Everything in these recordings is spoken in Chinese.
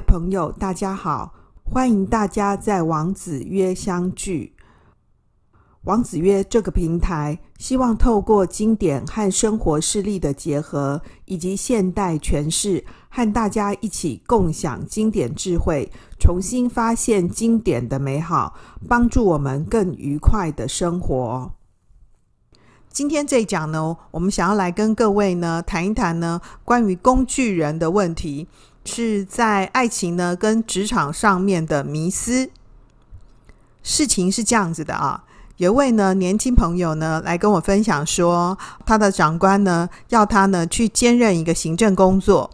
朋友，大家好！欢迎大家在王子约相聚。王子约这个平台，希望透过经典和生活事例的结合，以及现代诠释，和大家一起共享经典智慧，重新发现经典的美好，帮助我们更愉快的生活。今天这一讲呢，我们想要来跟各位呢谈一谈呢，关于工具人的问题。是在爱情呢跟职场上面的迷思事情是这样子的啊，有位呢年轻朋友呢来跟我分享说，他的长官呢要他呢去兼任一个行政工作，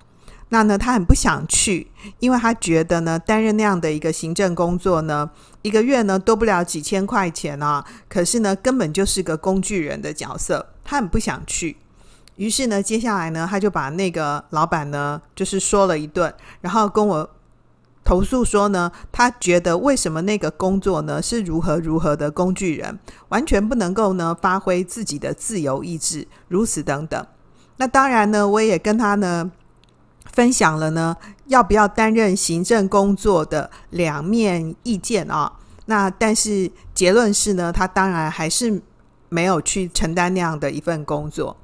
那呢他很不想去，因为他觉得呢担任那样的一个行政工作呢，一个月呢多不了几千块钱啊，可是呢根本就是个工具人的角色，他很不想去。于是呢，接下来呢，他就把那个老板呢，就是说了一顿，然后跟我投诉说呢，他觉得为什么那个工作呢是如何如何的工具人，完全不能够呢发挥自己的自由意志，如此等等。那当然呢，我也跟他呢分享了呢要不要担任行政工作的两面意见啊。那但是结论是呢，他当然还是没有去承担那样的一份工作。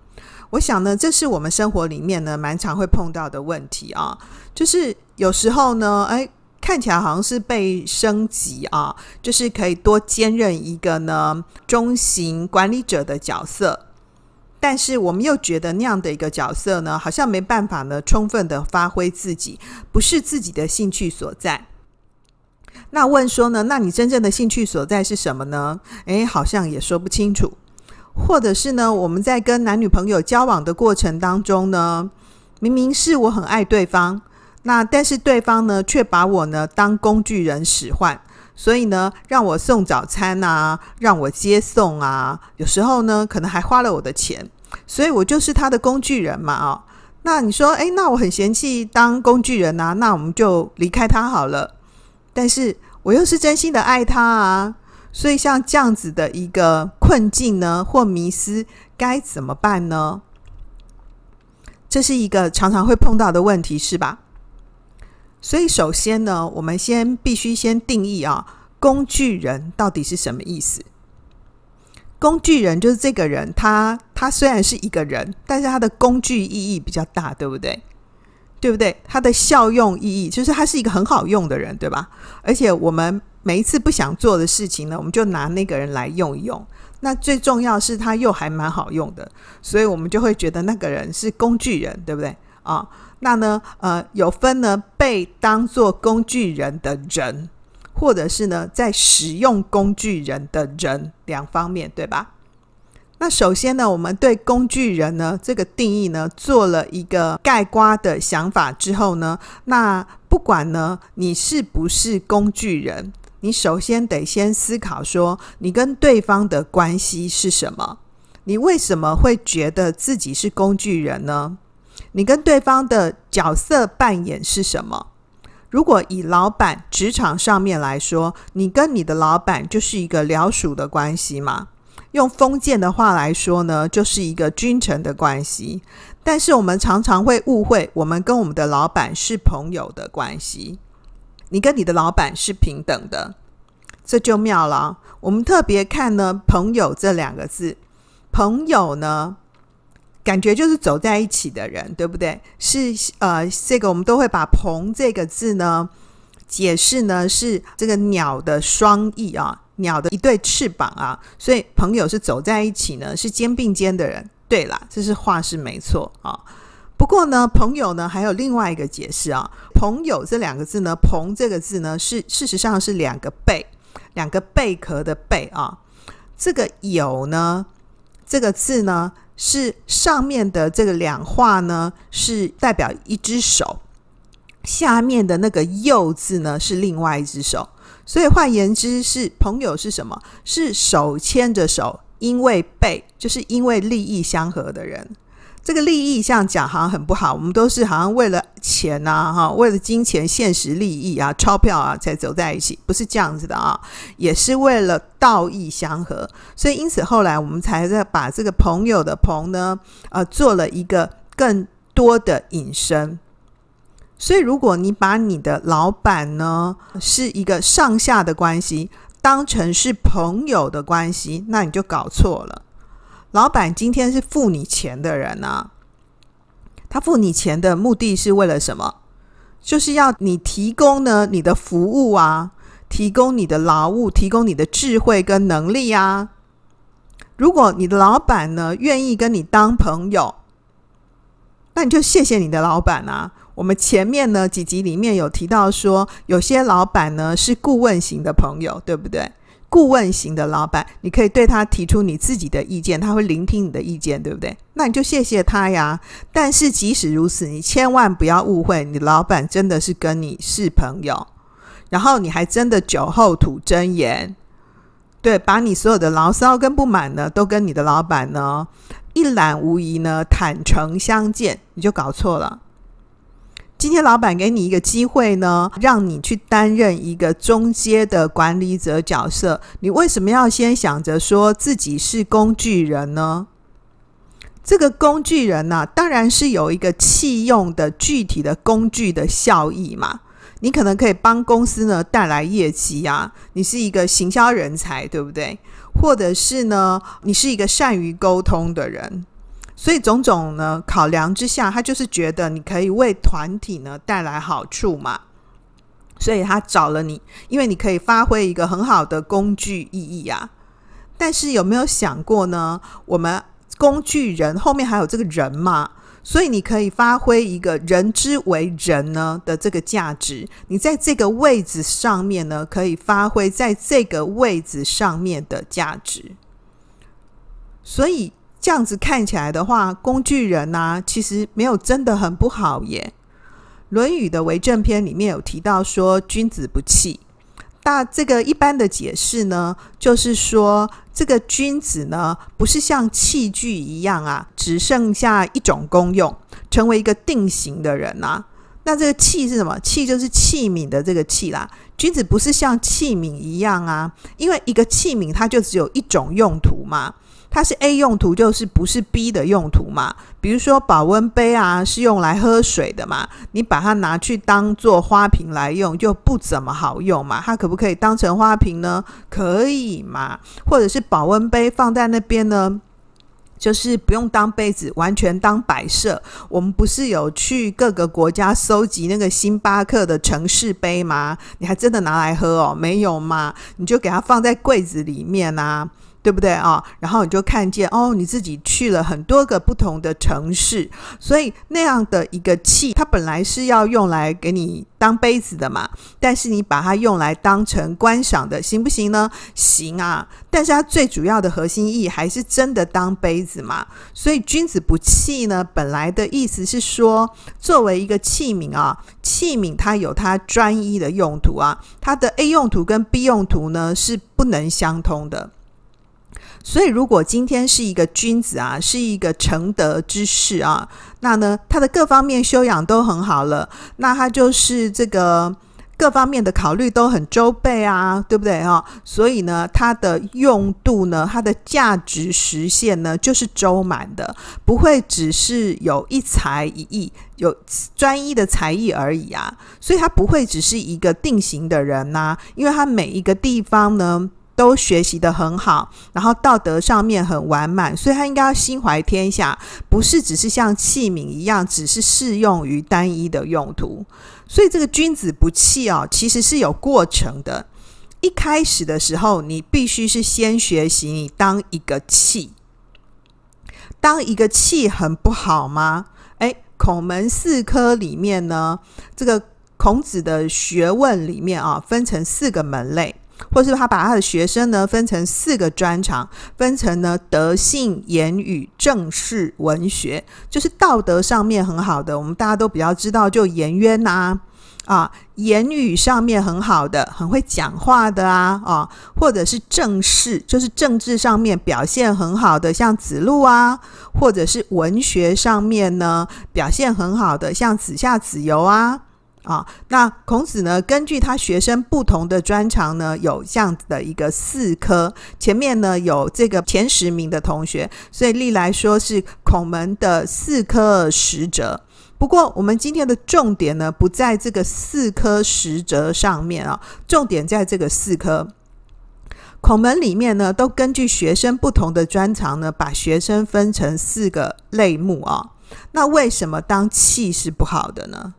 我想呢，这是我们生活里面呢蛮常会碰到的问题啊，就是有时候呢，哎，看起来好像是被升级啊，就是可以多兼任一个呢中型管理者的角色，但是我们又觉得那样的一个角色呢，好像没办法呢充分的发挥自己，不是自己的兴趣所在。那问说呢，那你真正的兴趣所在是什么呢？哎，好像也说不清楚。或者是呢，我们在跟男女朋友交往的过程当中呢，明明是我很爱对方，那但是对方呢，却把我呢当工具人使唤，所以呢，让我送早餐啊，让我接送啊，有时候呢，可能还花了我的钱，所以我就是他的工具人嘛，哦，那你说，诶，那我很嫌弃当工具人啊，那我们就离开他好了，但是我又是真心的爱他啊。所以像这样子的一个困境呢，或迷失该怎么办呢？这是一个常常会碰到的问题，是吧？所以首先呢，我们先必须先定义啊，工具人到底是什么意思？工具人就是这个人，他他虽然是一个人，但是他的工具意义比较大，对不对？对不对？他的效用意义就是他是一个很好用的人，对吧？而且我们。每一次不想做的事情呢，我们就拿那个人来用一用。那最重要是他又还蛮好用的，所以我们就会觉得那个人是工具人，对不对？啊，那呢，呃，有分呢被当做工具人的人，或者是呢在使用工具人的人两方面，对吧？那首先呢，我们对工具人呢这个定义呢做了一个盖瓜的想法之后呢，那不管呢你是不是工具人。你首先得先思考说，你跟对方的关系是什么？你为什么会觉得自己是工具人呢？你跟对方的角色扮演是什么？如果以老板职场上面来说，你跟你的老板就是一个僚属的关系嘛？用封建的话来说呢，就是一个君臣的关系。但是我们常常会误会，我们跟我们的老板是朋友的关系。你跟你的老板是平等的，这就妙了。我们特别看呢“朋友”这两个字，“朋友”呢，感觉就是走在一起的人，对不对？是呃，这个我们都会把“朋”这个字呢解释呢是这个鸟的双翼啊，鸟的一对翅膀啊，所以朋友是走在一起呢，是肩并肩的人。对啦，这是话是没错啊。不过呢，朋友呢还有另外一个解释啊。朋友这两个字呢，朋这个字呢是事实上是两个贝，两个贝壳的贝啊。这个有呢，这个字呢是上面的这个两画呢是代表一只手，下面的那个右字呢是另外一只手。所以换言之是朋友是什么？是手牵着手，因为贝，就是因为利益相合的人。这个利益像讲好像很不好，我们都是好像为了钱呐，哈，为了金钱、现实利益啊、钞票啊才走在一起，不是这样子的啊，也是为了道义相合，所以因此后来我们才在把这个朋友的朋呢，呃，做了一个更多的引申。所以，如果你把你的老板呢是一个上下的关系当成是朋友的关系，那你就搞错了。老板今天是付你钱的人呐，他付你钱的目的是为了什么？就是要你提供呢你的服务啊，提供你的劳务，提供你的智慧跟能力啊。如果你的老板呢愿意跟你当朋友，那你就谢谢你的老板啊。我们前面呢几集里面有提到说，有些老板呢是顾问型的朋友，对不对？顾问型的老板，你可以对他提出你自己的意见，他会聆听你的意见，对不对？那你就谢谢他呀。但是即使如此，你千万不要误会，你老板真的是跟你是朋友，然后你还真的酒后吐真言，对，把你所有的牢骚跟不满呢，都跟你的老板呢一览无遗呢，坦诚相见，你就搞错了。今天老板给你一个机会呢，让你去担任一个中阶的管理者角色，你为什么要先想着说自己是工具人呢？这个工具人呢，当然是有一个弃用的具体的工具的效益嘛。你可能可以帮公司呢带来业绩啊，你是一个行销人才，对不对？或者是呢，你是一个善于沟通的人。所以种种呢考量之下，他就是觉得你可以为团体呢带来好处嘛，所以他找了你，因为你可以发挥一个很好的工具意义啊。但是有没有想过呢？我们工具人后面还有这个人嘛？所以你可以发挥一个人之为人呢的这个价值。你在这个位置上面呢，可以发挥在这个位置上面的价值。所以。这样子看起来的话，工具人呐，其实没有真的很不好耶。《论语》的为政篇里面有提到说，君子不器。那这个一般的解释呢，就是说，这个君子呢，不是像器具一样啊，只剩下一种功用，成为一个定型的人呐。那这个器是什么？器就是器皿的这个器啦。君子不是像器皿一样啊，因为一个器皿它就只有一种用途嘛。它是 A 用途，就是不是 B 的用途嘛？比如说保温杯啊，是用来喝水的嘛。你把它拿去当做花瓶来用，就不怎么好用嘛。它可不可以当成花瓶呢？可以嘛？或者是保温杯放在那边呢？就是不用当杯子，完全当摆设。我们不是有去各个国家搜集那个星巴克的城市杯吗？你还真的拿来喝哦？没有嘛？你就给它放在柜子里面啊。对不对啊？然后你就看见哦，你自己去了很多个不同的城市，所以那样的一个器，它本来是要用来给你当杯子的嘛。但是你把它用来当成观赏的，行不行呢？行啊。但是它最主要的核心意义还是真的当杯子嘛。所以君子不器呢，本来的意思是说，作为一个器皿啊，器皿它有它专一的用途啊，它的 A 用途跟 B 用途呢是不能相通的。所以，如果今天是一个君子啊，是一个成德之士啊，那呢，他的各方面修养都很好了，那他就是这个各方面的考虑都很周备啊，对不对啊？所以呢，他的用度呢，他的价值实现呢，就是周满的，不会只是有一才一艺，有专一的才艺而已啊。所以，他不会只是一个定型的人呐，因为他每一个地方呢。都学习的很好，然后道德上面很完满，所以他应该心怀天下，不是只是像器皿一样，只是适用于单一的用途。所以这个君子不器哦，其实是有过程的。一开始的时候，你必须是先学习，你当一个器，当一个器很不好吗？哎，孔门四科里面呢，这个孔子的学问里面啊，分成四个门类。或是他把他的学生呢分成四个专长，分成呢德性、言语、政式文学。就是道德上面很好的，我们大家都比较知道，就颜渊呐，啊，言语上面很好的，很会讲话的啊啊，或者是政事，就是政治上面表现很好的，像子路啊，或者是文学上面呢表现很好的，像子夏、子游啊。啊，那孔子呢？根据他学生不同的专长呢，有这样子的一个四科。前面呢有这个前十名的同学，所以历来说是孔门的四科十哲。不过我们今天的重点呢不在这个四科十哲上面啊，重点在这个四科。孔门里面呢，都根据学生不同的专长呢，把学生分成四个类目啊。那为什么当气是不好的呢？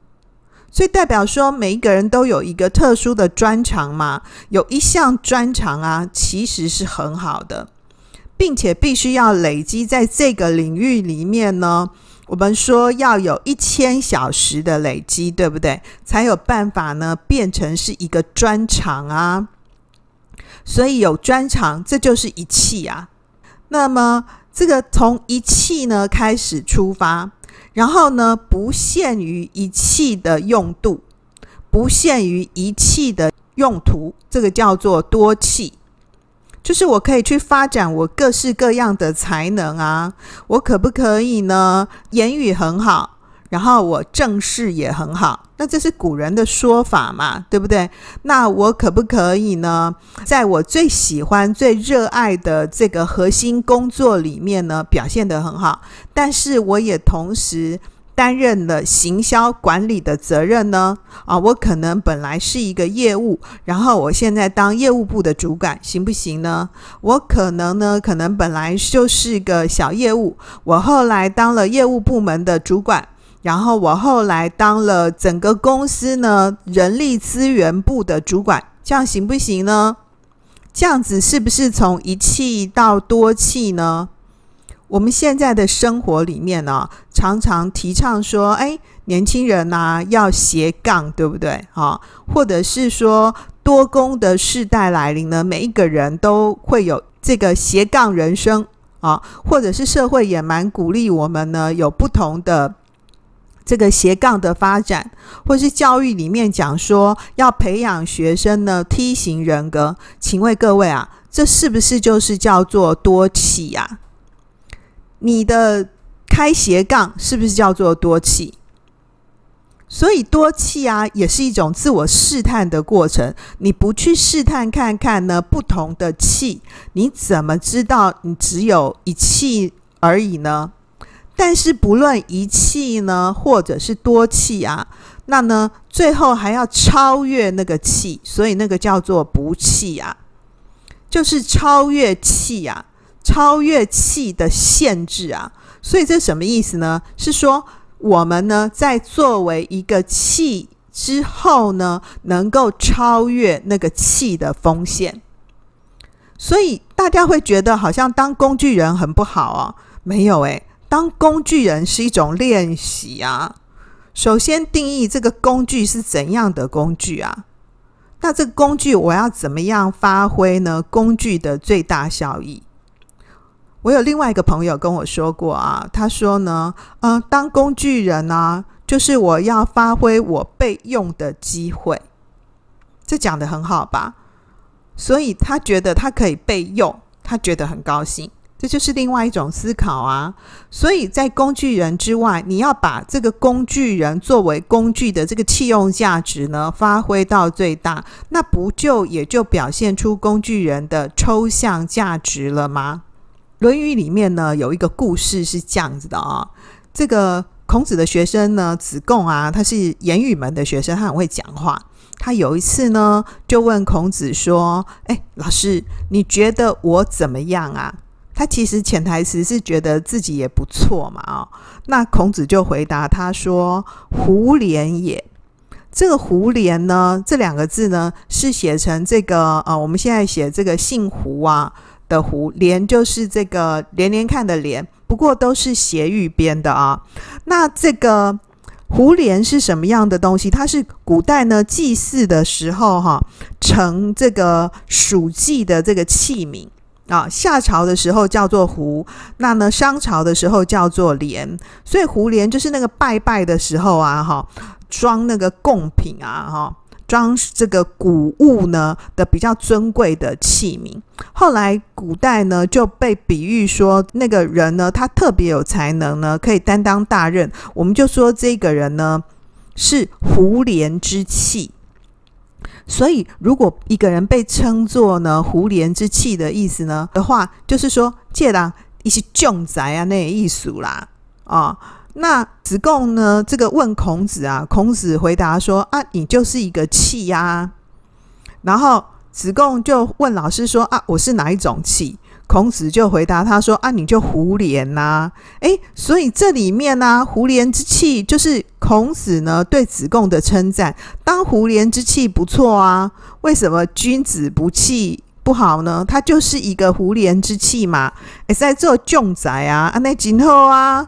所以代表说，每一个人都有一个特殊的专长嘛，有一项专长啊，其实是很好的，并且必须要累积在这个领域里面呢。我们说要有一千小时的累积，对不对？才有办法呢变成是一个专长啊。所以有专长，这就是一气啊。那么这个从一气呢开始出发。然后呢，不限于一气的用度，不限于一气的用途，这个叫做多气，就是我可以去发展我各式各样的才能啊，我可不可以呢？言语很好。然后我正事也很好，那这是古人的说法嘛，对不对？那我可不可以呢，在我最喜欢、最热爱的这个核心工作里面呢，表现得很好，但是我也同时担任了行销管理的责任呢？啊，我可能本来是一个业务，然后我现在当业务部的主管，行不行呢？我可能呢，可能本来就是个小业务，我后来当了业务部门的主管。然后我后来当了整个公司呢人力资源部的主管，这样行不行呢？这样子是不是从一气到多气呢？我们现在的生活里面呢，常常提倡说，哎，年轻人呐要斜杠，对不对啊？或者是说多工的世代来临呢，每一个人都会有这个斜杠人生啊，或者是社会也蛮鼓励我们呢有不同的。这个斜杠的发展，或是教育里面讲说要培养学生的梯形人格，请问各位啊，这是不是就是叫做多气呀？你的开斜杠是不是叫做多气？所以多气啊也是一种自我试探的过程。你不去试探看看呢，不同的气，你怎么知道你只有一气而已呢？但是不论一气呢，或者是多气啊，那呢，最后还要超越那个气，所以那个叫做不气啊，就是超越气啊，超越气的限制啊。所以这什么意思呢？是说我们呢，在作为一个气之后呢，能够超越那个气的风险。所以大家会觉得好像当工具人很不好哦，没有诶。当工具人是一种练习啊。首先定义这个工具是怎样的工具啊？那这个工具我要怎么样发挥呢？工具的最大效益。我有另外一个朋友跟我说过啊，他说呢，嗯，当工具人呢，就是我要发挥我备用的机会。这讲的很好吧？所以他觉得他可以备用，他觉得很高兴。这就是另外一种思考啊！所以在工具人之外，你要把这个工具人作为工具的这个器用价值呢，发挥到最大，那不就也就表现出工具人的抽象价值了吗？《论语》里面呢，有一个故事是这样子的啊：这个孔子的学生呢，子贡啊，他是言语门的学生，他很会讲话。他有一次呢，就问孔子说：“哎，老师，你觉得我怎么样啊？”他其实潜台词是觉得自己也不错嘛，啊，那孔子就回答他说：“胡连也。”这个“胡连”呢，这两个字呢，是写成这个呃，我们现在写这个姓胡啊的“胡连”，就是这个连连看的“连”，不过都是斜玉编的啊。那这个“胡连”是什么样的东西？它是古代呢祭祀的时候哈，盛这个属祭的这个器皿。啊，夏朝的时候叫做壶，那呢商朝的时候叫做莲，所以壶莲就是那个拜拜的时候啊，哈，装那个贡品啊，哈，装这个谷物呢的比较尊贵的器皿。后来古代呢就被比喻说，那个人呢他特别有才能呢，可以担当大任，我们就说这个人呢是壶莲之器。所以，如果一个人被称作呢“胡怜之气”的意思呢的话，就是说借了一些重宅啊那些艺术啦啊。那子贡呢，这个问孔子啊，孔子回答说啊，你就是一个气呀。然后子贡就问老师说啊，我是哪一种气？孔子就回答他说：“啊，你就胡连呐，诶，所以这里面呢，胡连之气就是孔子呢对子贡的称赞。当胡连之气不错啊，为什么君子不气不好呢？他就是一个胡连之气嘛，也在做俊宅啊，啊，那今后啊，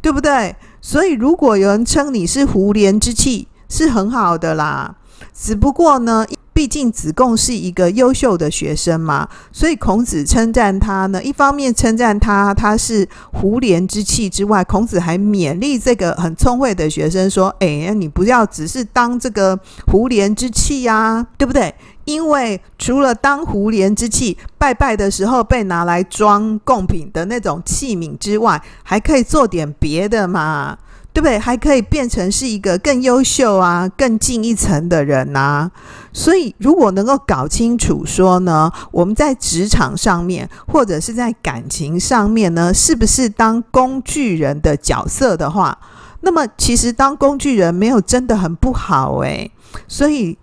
对不对？所以如果有人称你是胡连之气，是很好的啦。只不过呢。”毕竟子贡是一个优秀的学生嘛，所以孔子称赞他呢。一方面称赞他他是胡琏之器之外，孔子还勉励这个很聪慧的学生说：“哎，你不要只是当这个胡琏之器呀，对不对？因为除了当胡琏之器，拜拜的时候被拿来装贡品的那种器皿之外，还可以做点别的嘛。”对不对？还可以变成是一个更优秀啊、更进一层的人呐。所以，如果能够搞清楚说呢，我们在职场上面或者是在感情上面呢，是不是当工具人的角色的话，那么其实当工具人没有真的很不好诶。所以，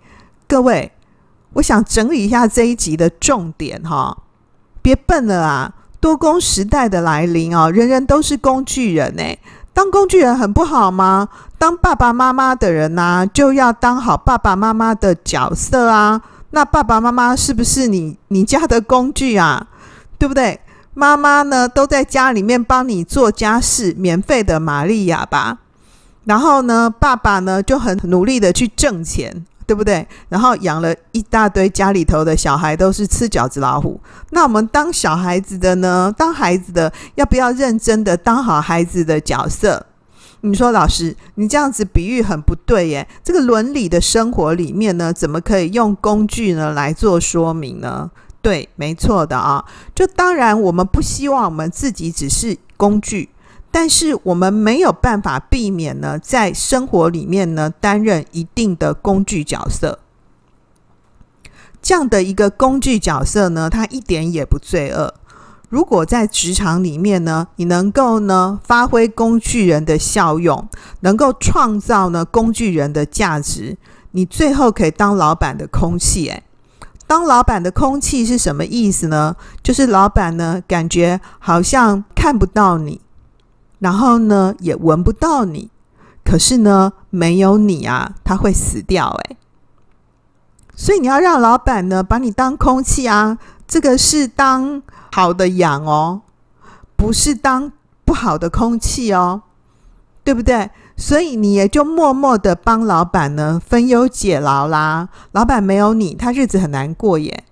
各位，我想整理一下这一集的重点哈，别笨了啊！多工时代的来临哦，人人都是工具人诶。当工具人很不好吗？当爸爸妈妈的人呐，就要当好爸爸妈妈的角色啊。那爸爸妈妈是不是你你家的工具啊？对不对？妈妈呢都在家里面帮你做家事，免费的玛利亚吧。然后呢，爸爸呢就很努力的去挣钱。对不对？然后养了一大堆家里头的小孩都是吃饺子老虎。那我们当小孩子的呢？当孩子的要不要认真的当好孩子的角色？你说老师，你这样子比喻很不对耶。这个伦理的生活里面呢，怎么可以用工具呢来做说明呢？对，没错的啊。就当然我们不希望我们自己只是工具。但是我们没有办法避免呢，在生活里面呢，担任一定的工具角色。这样的一个工具角色呢，它一点也不罪恶。如果在职场里面呢，你能够呢发挥工具人的效用，能够创造呢工具人的价值，你最后可以当老板的空气。哎，当老板的空气是什么意思呢？就是老板呢，感觉好像看不到你。然后呢，也闻不到你。可是呢，没有你啊，他会死掉哎。所以你要让老板呢，把你当空气啊。这个是当好的氧哦，不是当不好的空气哦，对不对？所以你也就默默的帮老板呢分忧解劳啦。老板没有你，他日子很难过耶。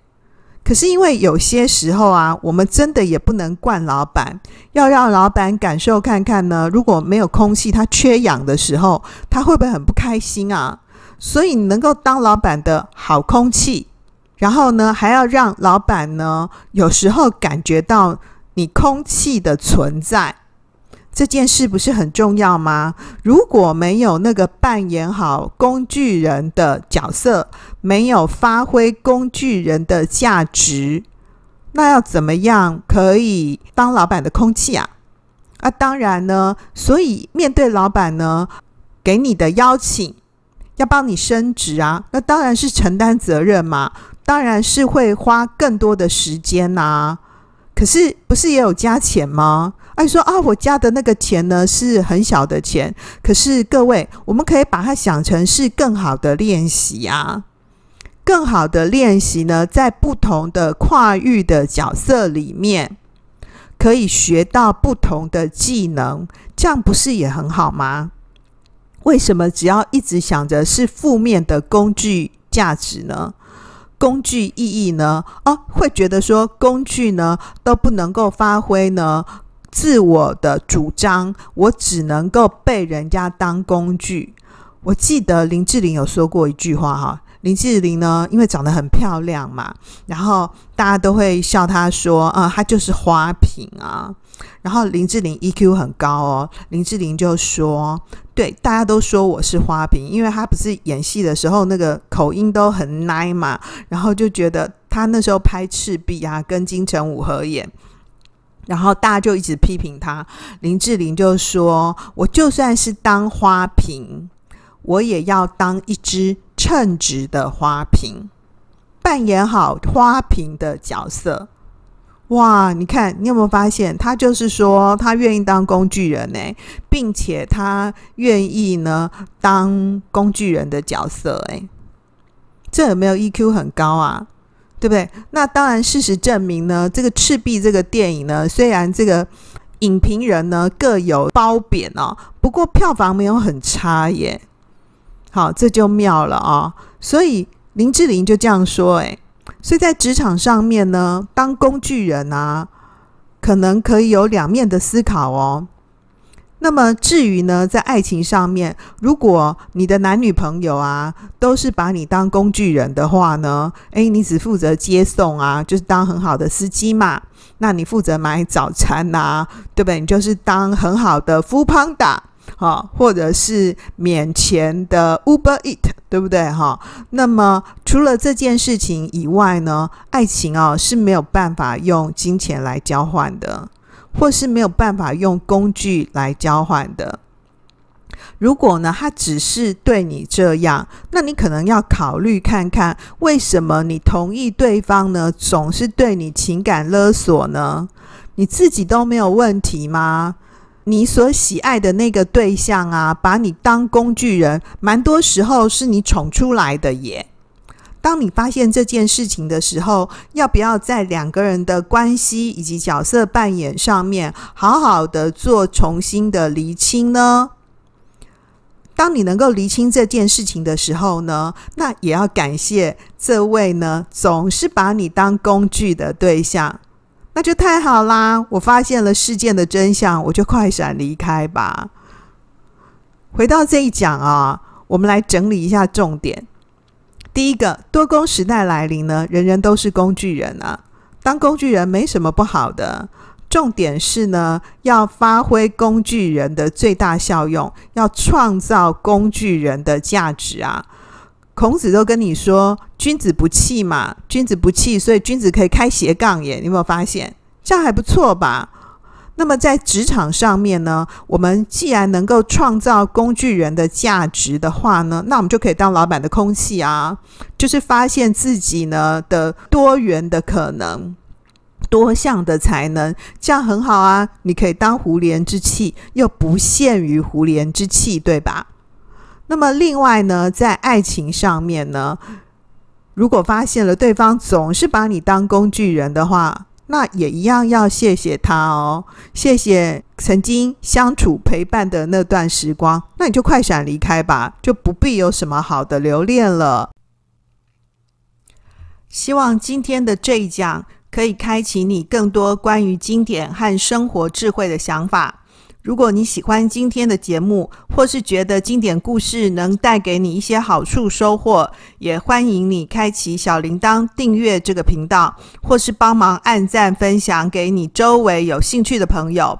可是因为有些时候啊，我们真的也不能惯老板，要让老板感受看看呢。如果没有空气，他缺氧的时候，他会不会很不开心啊？所以能够当老板的好空气，然后呢，还要让老板呢，有时候感觉到你空气的存在，这件事不是很重要吗？如果没有那个扮演好工具人的角色。没有发挥工具人的价值，那要怎么样可以当老板的空气啊？啊，当然呢，所以面对老板呢，给你的邀请，要帮你升职啊，那当然是承担责任嘛，当然是会花更多的时间呐。可是不是也有加钱吗？哎，说啊，我加的那个钱呢是很小的钱，可是各位，我们可以把它想成是更好的练习啊。更好的练习呢，在不同的跨域的角色里面，可以学到不同的技能，这样不是也很好吗？为什么只要一直想着是负面的工具价值呢？工具意义呢？哦，会觉得说工具呢都不能够发挥呢自我的主张，我只能够被人家当工具。我记得林志玲有说过一句话哈。林志玲呢，因为长得很漂亮嘛，然后大家都会笑她说：“啊，她就是花瓶啊。”然后林志玲 EQ 很高哦，林志玲就说：“对，大家都说我是花瓶，因为她不是演戏的时候那个口音都很奶嘛。”然后就觉得她那时候拍《赤壁》啊，跟金城武合演，然后大家就一直批评她。林志玲就说：“我就算是当花瓶。”我也要当一只称职的花瓶，扮演好花瓶的角色。哇！你看，你有没有发现，他就是说他愿意当工具人呢，并且他愿意呢当工具人的角色。诶，这有没有 EQ 很高啊？对不对？那当然，事实证明呢，这个《赤壁》这个电影呢，虽然这个影评人呢各有褒贬哦，不过票房没有很差耶。好，这就妙了啊！所以林志玲就这样说，诶，所以在职场上面呢，当工具人啊，可能可以有两面的思考哦。那么至于呢，在爱情上面，如果你的男女朋友啊，都是把你当工具人的话呢，哎，你只负责接送啊，就是当很好的司机嘛。那你负责买早餐啊，对不对？你就是当很好的 f p a n d a 好，或者是免钱的 Uber Eat，对不对？哈，那么除了这件事情以外呢，爱情啊是没有办法用金钱来交换的，或是没有办法用工具来交换的。如果呢，他只是对你这样，那你可能要考虑看看，为什么你同意对方呢，总是对你情感勒索呢？你自己都没有问题吗？你所喜爱的那个对象啊，把你当工具人，蛮多时候是你宠出来的耶。当你发现这件事情的时候，要不要在两个人的关系以及角色扮演上面，好好的做重新的厘清呢？当你能够厘清这件事情的时候呢，那也要感谢这位呢，总是把你当工具的对象。那就太好啦！我发现了事件的真相，我就快闪离开吧。回到这一讲啊，我们来整理一下重点。第一个，多工时代来临呢，人人都是工具人啊。当工具人没什么不好的，重点是呢，要发挥工具人的最大效用，要创造工具人的价值啊。孔子都跟你说，君子不器嘛，君子不器，所以君子可以开斜杠耶。你有没有发现，这样还不错吧？那么在职场上面呢，我们既然能够创造工具人的价值的话呢，那我们就可以当老板的空气啊，就是发现自己呢的多元的可能、多项的才能，这样很好啊。你可以当胡联之器，又不限于胡联之器，对吧？那么，另外呢，在爱情上面呢，如果发现了对方总是把你当工具人的话，那也一样要谢谢他哦，谢谢曾经相处陪伴的那段时光，那你就快闪离开吧，就不必有什么好的留恋了。希望今天的这一讲可以开启你更多关于经典和生活智慧的想法。如果你喜欢今天的节目，或是觉得经典故事能带给你一些好处收获，也欢迎你开启小铃铛订阅这个频道，或是帮忙按赞分享给你周围有兴趣的朋友。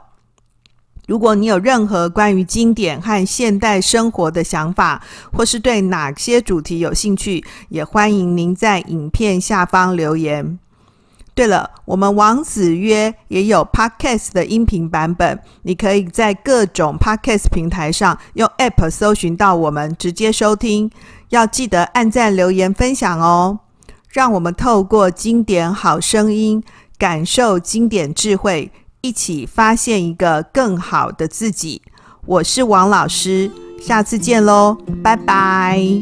如果你有任何关于经典和现代生活的想法，或是对哪些主题有兴趣，也欢迎您在影片下方留言。对了，我们王子约也有 podcast 的音频版本，你可以在各种 podcast 平台上用 app 搜寻到我们，直接收听。要记得按赞、留言、分享哦！让我们透过经典好声音，感受经典智慧，一起发现一个更好的自己。我是王老师，下次见喽，拜拜。